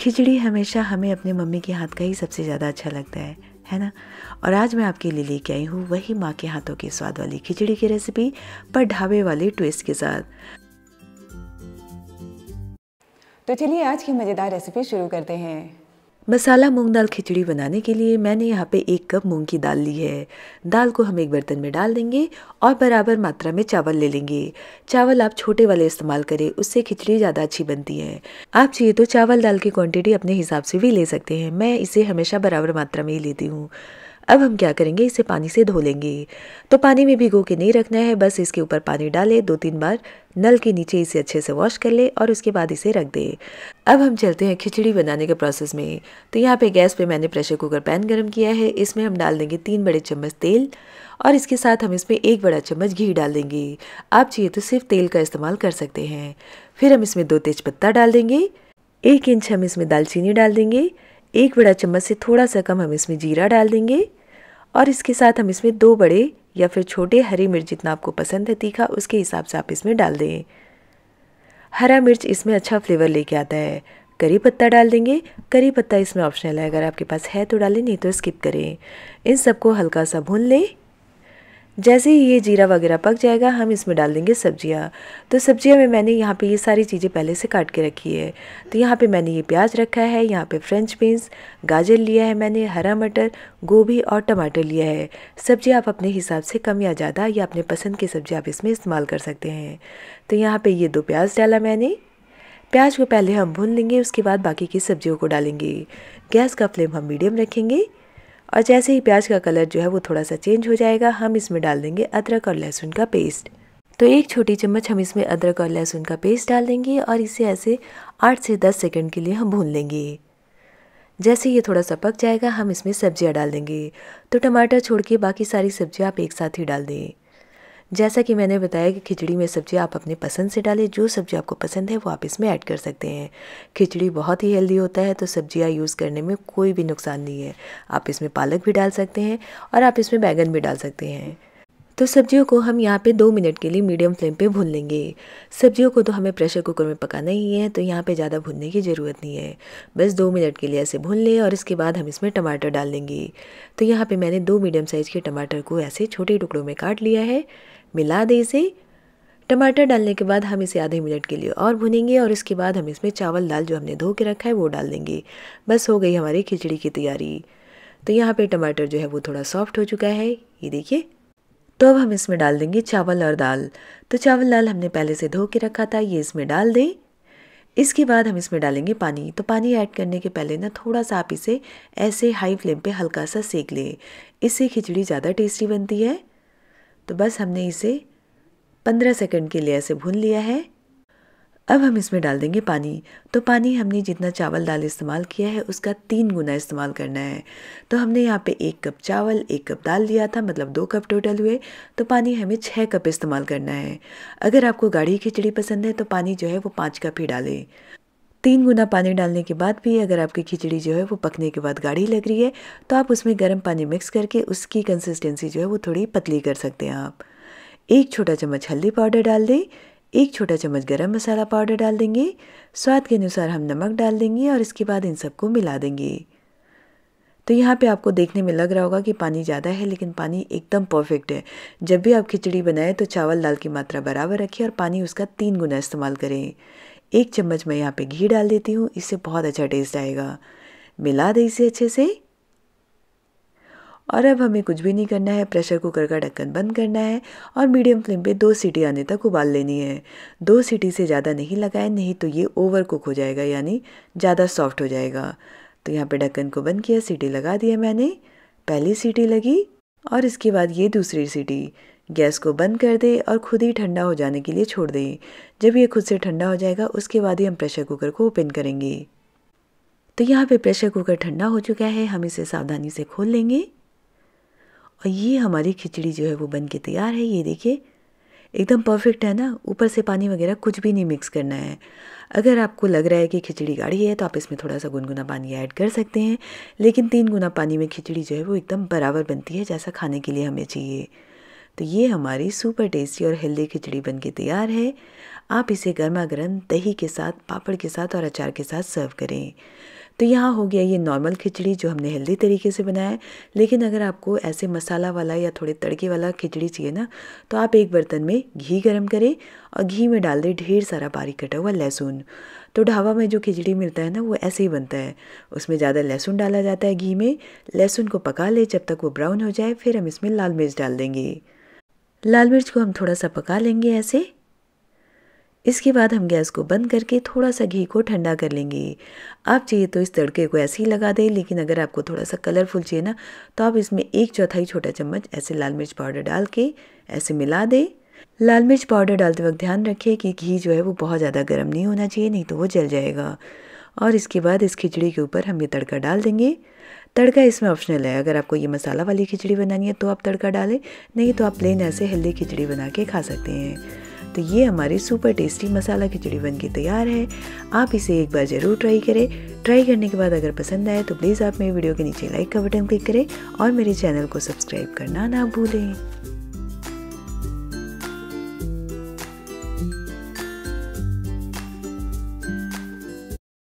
खिचड़ी हमेशा हमें अपने मम्मी के हाथ का ही सबसे ज़्यादा अच्छा लगता है है ना और आज मैं आपके लिए लेके आई हूँ वही माँ के हाथों की स्वाद वाली खिचड़ी की रेसिपी पर ढाबे वाले ट्विस्ट के साथ तो चलिए आज की मज़ेदार रेसिपी शुरू करते हैं मसाला मूंग दाल खिचड़ी बनाने के लिए मैंने यहाँ पे एक कप मूंग की दाल ली है दाल को हम एक बर्तन में डाल देंगे और बराबर मात्रा में चावल ले लेंगे चावल आप छोटे वाले इस्तेमाल करें उससे खिचड़ी ज़्यादा अच्छी बनती है आप चाहिए तो चावल दाल की क्वांटिटी अपने हिसाब से भी ले सकते हैं मैं इसे हमेशा बराबर मात्रा में ही लेती हूँ अब हम क्या करेंगे इसे पानी से धो लेंगे तो पानी में भिगो के नहीं रखना है बस इसके ऊपर पानी डालें दो तीन बार नल के नीचे इसे अच्छे से वॉश कर ले और उसके बाद इसे रख दे अब हम चलते हैं खिचड़ी बनाने के प्रोसेस में तो यहाँ पे गैस पे मैंने प्रेशर कुकर पैन गर्म किया है इसमें हम डाल देंगे तीन बड़े चम्मच तेल और इसके साथ हम इसमें एक बड़ा चम्मच घी डाल देंगे आप चाहिए तो सिर्फ तेल का इस्तेमाल कर सकते हैं फिर हम इसमें दो तेज़पत्ता डाल देंगे एक इंच हम इसमें दालचीनी डाल देंगे एक बड़ा चम्मच से थोड़ा सा कम हम इसमें जीरा डाल देंगे और इसके साथ हम इसमें दो बड़े या फिर छोटे हरी मिर्च जितना आपको पसंद है तीखा उसके हिसाब से आप इसमें डाल दें हरा मिर्च इसमें अच्छा फ्लेवर लेके आता है करी पत्ता डाल देंगे करी पत्ता इसमें ऑप्शनल है अगर आपके पास है तो डालें नहीं तो स्किप करें इन सबको हल्का सा भून लें जैसे ही ये जीरा वगैरह पक जाएगा हम इसमें डाल देंगे सब्जियाँ तो सब्जियाँ में मैंने यहाँ पे ये सारी चीज़ें पहले से काट के रखी है तो यहाँ पे मैंने ये प्याज रखा है यहाँ पे फ्रेंच बीन्स गाजर लिया है मैंने हरा मटर गोभी और टमाटर लिया है सब्जी आप अपने हिसाब से कम या ज़्यादा या अपने पसंद की सब्जी आप इसमें इस्तेमाल कर सकते हैं तो यहाँ पर ये दो प्याज डाला मैंने प्याज को पहले हम भून लेंगे उसके बाद बाकी की सब्जियों को डालेंगे गैस का फ्लेम हम मीडियम रखेंगे और जैसे ही प्याज का कलर जो है वो थोड़ा सा चेंज हो जाएगा हम इसमें डाल देंगे अदरक और लहसुन का पेस्ट तो एक छोटी चम्मच हम इसमें अदरक और लहसुन का पेस्ट डाल देंगे और इसे ऐसे आठ से दस सेकेंड के लिए हम भून लेंगे जैसे ये थोड़ा सा पक जाएगा हम इसमें सब्जियाँ डाल देंगे तो टमाटर छोड़ के बाकी सारी सब्जियाँ आप एक साथ ही डाल दें जैसा कि मैंने बताया कि खिचड़ी में सब्जी आप अपने पसंद से डालें जो सब्जी आपको पसंद है वो आप इसमें ऐड कर सकते हैं खिचड़ी बहुत ही हेल्दी होता है तो सब्जियाँ यूज़ करने में कोई भी नुकसान नहीं है आप इसमें पालक भी डाल सकते हैं और आप इसमें बैगन भी डाल सकते हैं तो सब्जियों को हम यहाँ पे दो मिनट के लिए मीडियम फ्लेम पे भून लेंगे सब्जियों को तो हमें प्रेशर कुकर में पकाना ही है तो यहाँ पे ज़्यादा भूनने की ज़रूरत नहीं है बस दो मिनट के लिए ऐसे भून लें और इसके बाद हम इसमें टमाटर डाल देंगे तो यहाँ पर मैंने दो मीडियम साइज़ के टमाटर को ऐसे छोटे टुकड़ों में काट लिया है मिला दें इसे टमाटर डालने के बाद हम इसे आधे मिनट के लिए और भुनेंगे और इसके बाद हम इसमें चावल दाल जो हमने धो के रखा है वो डाल देंगे बस हो गई हमारी खिचड़ी की तैयारी तो यहाँ पे टमाटर जो है वो थोड़ा सॉफ्ट हो चुका है ये देखिए तो अब हम इसमें डाल देंगे चावल और दाल तो चावल दाल हमने पहले से धो के रखा था ये इसमें डाल दें इसके बाद हम इसमें डालेंगे पानी तो पानी ऐड करने के पहले ना थोड़ा सा आप इसे ऐसे हाई फ्लेम पे हल्का सा सेक लें इससे खिचड़ी ज़्यादा टेस्टी बनती है तो बस हमने इसे पंद्रह सेकंड के लिए ऐसे भून लिया है अब हम इसमें डाल देंगे पानी तो पानी हमने जितना चावल दाल इस्तेमाल किया है उसका तीन गुना इस्तेमाल करना है तो हमने यहाँ पे एक कप चावल एक कप दाल लिया था मतलब दो कप टोटल हुए तो पानी हमें छः कप इस्तेमाल करना है अगर आपको गाढ़ी खिचड़ी पसंद है तो पानी जो है वो पाँच कप ही डालें तीन गुना पानी डालने के बाद भी अगर आपकी खिचड़ी जो है वो पकने के बाद गाढ़ी लग रही है तो आप उसमें गर्म पानी मिक्स करके उसकी कंसिस्टेंसी जो है वो थोड़ी पतली कर सकते हैं आप एक छोटा चम्मच हल्दी पाउडर डाल दें एक छोटा चम्मच गरम मसाला पाउडर डाल देंगे स्वाद के अनुसार हम नमक डाल देंगे और इसके बाद इन सबको मिला देंगे तो यहाँ पे आपको देखने में लग रहा होगा कि पानी ज़्यादा है लेकिन पानी एकदम परफेक्ट है जब भी आप खिचड़ी बनाएं तो चावल दाल की मात्रा बराबर रखें और पानी उसका तीन गुना इस्तेमाल करें एक चम्मच मैं यहाँ पे घी डाल देती हूँ इससे बहुत अच्छा टेस्ट आएगा मिला दें इसे अच्छे से और अब हमें कुछ भी नहीं करना है प्रेशर कुकर का ढक्कन बंद करना है और मीडियम फ्लेम पे दो सीटी आने तक उबाल लेनी है दो सीटी से ज़्यादा नहीं लगाएं नहीं तो ये ओवर कुक हो जाएगा यानी ज़्यादा सॉफ्ट हो जाएगा तो यहाँ पे ढक्कन को बंद किया सीटी लगा दिया मैंने पहली सीटी लगी और इसके बाद ये दूसरी सीटी गैस को बंद कर दे और खुद ही ठंडा हो जाने के लिए छोड़ दें जब ये खुद से ठंडा हो जाएगा उसके बाद ही हम प्रेशर कुकर को ओपन करेंगे तो यहाँ पे प्रेशर कुकर ठंडा हो चुका है हम इसे सावधानी से खोल लेंगे और ये हमारी खिचड़ी जो है वो बन के तैयार है ये देखिए एकदम परफेक्ट है ना ऊपर से पानी वगैरह कुछ भी नहीं मिक्स करना है अगर आपको लग रहा है कि खिचड़ी गाढ़ी है तो आप इसमें थोड़ा सा गुनगुना पानी ऐड कर सकते हैं लेकिन तीन गुना पानी में खिचड़ी जो है वो एकदम बराबर बनती है जैसा खाने के लिए हमें चाहिए तो ये हमारी सुपर टेस्टी और हेल्दी खिचड़ी बन के तैयार है आप इसे गर्मा गर्म दही के साथ पापड़ के साथ और अचार के साथ सर्व करें तो यहाँ हो गया ये नॉर्मल खिचड़ी जो हमने हेल्दी तरीके से बनाया है लेकिन अगर आपको ऐसे मसाला वाला या थोड़े तड़के वाला खिचड़ी चाहिए ना तो आप एक बर्तन में घी गर्म करें और घी में डाल दें ढेर सारा बारीक कटा हुआ लहसुन तो ढाबा में जो खिचड़ी मिलता है ना वो ऐसे ही बनता है उसमें ज़्यादा लहसुन डाला जाता है घी में लहसुन को पका ले जब तक वो ब्राउन हो जाए फिर हम इसमें लाल मिर्च डाल देंगे लाल मिर्च को हम थोड़ा सा पका लेंगे ऐसे इसके बाद हम गैस को बंद करके थोड़ा सा घी को ठंडा कर लेंगे आप चाहिए तो इस तड़के को ऐसे ही लगा दें लेकिन अगर आपको थोड़ा सा कलरफुल चाहिए ना तो आप इसमें एक चौथाई छोटा चम्मच ऐसे लाल मिर्च पाउडर डाल के ऐसे मिला दें लाल मिर्च पाउडर डालते वक्त ध्यान रखें कि घी जो है वो बहुत ज़्यादा गर्म नहीं होना चाहिए नहीं तो वो जल जाएगा और इसके बाद इस खिचड़ी के ऊपर हम ये तड़का डाल देंगे तड़का इसमें ऑप्शनल है अगर आपको ये मसाला वाली खिचड़ी बनानी है तो आप तड़का डालें नहीं तो आप प्लेन ऐसे हेल्दी खिचड़ी बना के खा सकते हैं तो ये हमारी सुपर टेस्टी मसाला खिचड़ी बन के तैयार है आप इसे एक बार ज़रूर ट्राई करें ट्राई करने के बाद अगर पसंद आए तो प्लीज़ आप मेरी वीडियो के नीचे लाइक का बटन क्लिक करें और मेरे चैनल को सब्सक्राइब करना ना भूलें